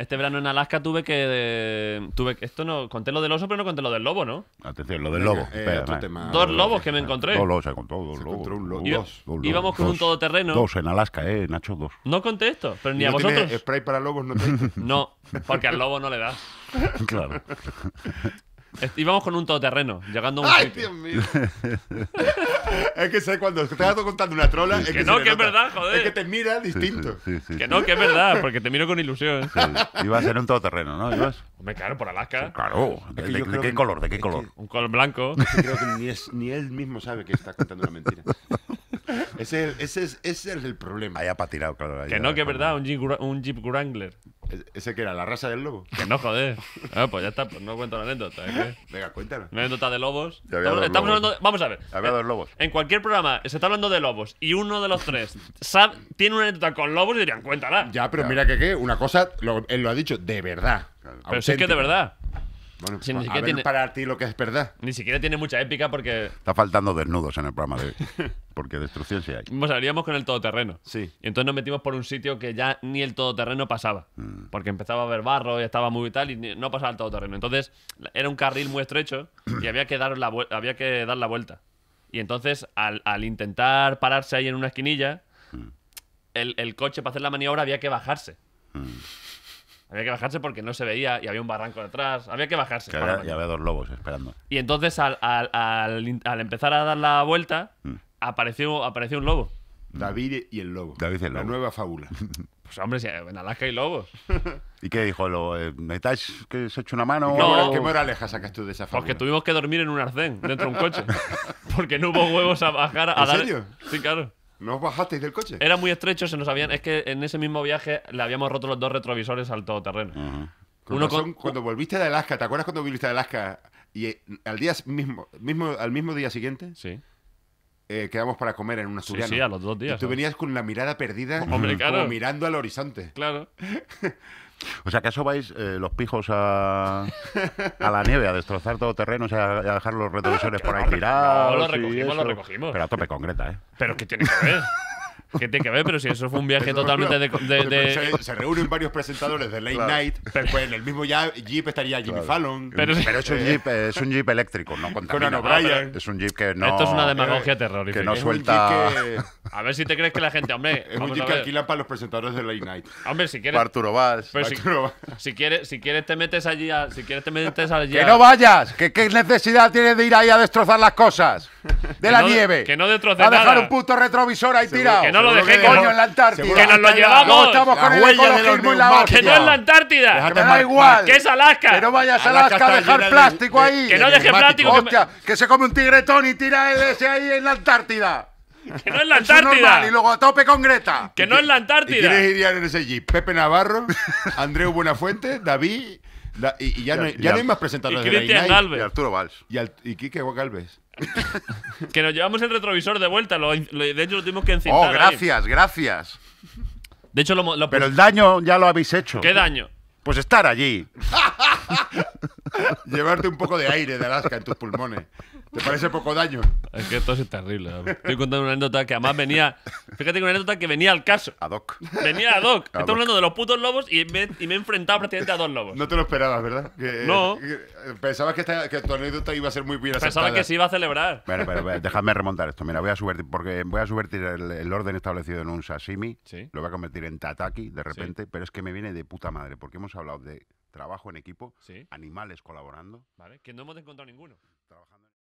Este verano en Alaska tuve que. tuve que Esto no. Conté lo del oso, pero no conté lo del lobo, ¿no? Atención, lo del lobo. Eh, dos lobos que me encontré. Dos lobos, se encontró dos Se lobos. encontró un lobo. Dos, íbamos con un todoterreno. Dos en Alaska, eh, Nacho, dos. No conté esto, pero ni a ¿No vosotros. spray para lobos no No, porque al lobo no le das. Claro. Íbamos con un todoterreno, llegando a un. ¡Ay, Dios mío! es que sé, cuando te estás contando una trola. es que, no, que es verdad, joder. Es que te mira distinto. que no, que es verdad, porque te miro con ilusión. Ibas ser un todoterreno, ¿no? ¿Ibas? Hombre, claro, por Alaska. claro. ¿De, qué color? ¿De qué color? un color blanco. creo que ni, él mismo sabe que está contando una mentira. Ese, es, el problema. Ahí ha patinado, claro. que no, que es verdad, un Jeep, un Jeep Wrangler. ¿Ese que era? ¿La raza del lobo? Que no, joder. Ah, pues ya está, pues no cuento la anécdota. ¿eh? Venga, cuéntala. Una anécdota de lobos. había Estamos, hablando vamos a ver. Había dos lobos. En cualquier programa se está hablando de lobos y uno de los tres sabe- tiene una anécdota con lobos y dirían, cuéntala. Ya, pero mira que qué, una cosa, él lo ha dicho, de verdad. Pero si es que de verdad. Bueno, ni a tiene... para ti lo que es verdad. Ni siquiera tiene mucha épica porque... Está faltando desnudos en el programa de porque destrucción sí hay. Nos haríamos con el todoterreno. Sí. Y entonces nos metimos por un sitio que ya ni el todoterreno pasaba. Mm. Porque empezaba a haber barro y estaba muy tal y no pasaba el todoterreno. Entonces era un carril muy estrecho y había que dar la, había que dar la vuelta. Y entonces al, intentar pararse ahí en una esquinilla, mm. el, coche para hacer la maniobra había que bajarse. Mm. Había que bajarse porque no se veía y había un barranco detrás. Había que bajarse. Claro, había dos lobos esperando. Y entonces al, empezar a dar la vuelta, mm. apareció, apareció un lobo. David y el lobo. David La nueva fábula. Pues hombre, en Alaska hay lobos. ¿Y qué dijo el lobo? Eh, que se hecho una mano? No. ¿Qué moraleja sacas tú de esa fábula? Pues tuvimos que dormir en un arcén, dentro de un coche. porque no hubo huevos a bajar a ¿En serio? Sí, claro. ¿No os bajasteis del coche? Era muy estrecho, se nos habían. Es que en ese mismo viaje le habíamos roto los dos retrovisores al todoterreno. Cuando volviste de Alaska, ¿te acuerdas cuando volviste de Alaska? Y eh, al día mismo, mismo, al mismo día siguiente. Sí eh, quedamos para comer en una estudiante Sí, los dos días. Y tú venías con la mirada perdida, como mirando al horizonte. Claro. O sea, que eso vais eh, los pijos a, a la nieve, a destrozar todo terreno, o sea, a dejar los retrovisores por ahí tirados. No, lo recogimos, lo recogimos. Pero a tope concreta, ¿eh? Pero que tiene que ver? ¿Qué tiene que ver? Pero si eso fue un viaje totalmente de. Se, reúnen varios presentadores de late night. Pero, en el mismo Jeep estaría Jimmy Fallon. Pero, es, un eh, jeep, es un Jeep eléctrico, no Con Brian. Es un Jeep que no. Esto es una eh, demagogia terrorífica. Que no suelta. A ver si te crees que la gente, hombre. Es un jeep que para los presentadores de Late Night. Hombre, si quieres. Para Arturo Valls. si, quieres, si quieres, te metes allí. A, si quieres, te metes allí. A... ¡Que no vayas! ¿Qué, ¿Qué necesidad tienes de ir ahí a destrozar las cosas? De la nieve. Que no destroces A dejar un puto retrovisor ahí tirado. Que no lo dejé, coño, en la Antártida. Que nos lo llevamos. No estamos con el ecologismo y la Que no es la Antártida. que da igual. Que es Alaska. Que no vayas a Alaska, a dejar plástico ahí. Que no deje plástico. Hostia, que se come un tigretón y tira el ese ahí en la Antártida. Que no es la Antártida. y luego a tope con Greta. Que no es la Antártida. ¿Y ¿Quiénes irían en ese jeep? Pepe Navarro, Andreu Buenafuente, David. y, ya, no, hay- no hay más presentadores y Cristian Galvez. Arturo Valls. Y, al, y Que nos llevamos el retrovisor de vuelta. lo- de hecho, lo tuvimos que encintar. Oh, gracias, gracias. De hecho, lo, Pero el daño ya lo habéis hecho. ¿Qué daño? Pues estar allí. llevarte un poco de aire de Alaska en tus pulmones. ¿Te parece poco daño? Es que esto es terrible. Estoy contando una anécdota que además venía. Fíjate que una anécdota que venía al caso. A Doc. Venía a Doc. Estoy hablando de los putos lobos y me, he enfrentado prácticamente a dos lobos. No te lo esperabas, ¿verdad? Eh, no. Eh, pensabas que, esta, tu anécdota iba a ser muy bien aceptada. Pensaba que se iba a celebrar. Bueno, pero, déjame remontar esto. Mira, voy a subvertir porque voy a subvertir el, orden establecido en un sashimi. ¿Sí? Lo voy a convertir en tataki de repente, pero es que me viene de puta madre, porque hemos hablado de trabajo en equipo, animales colaborando. Vale, que no hemos encontrado ninguno. Trabajando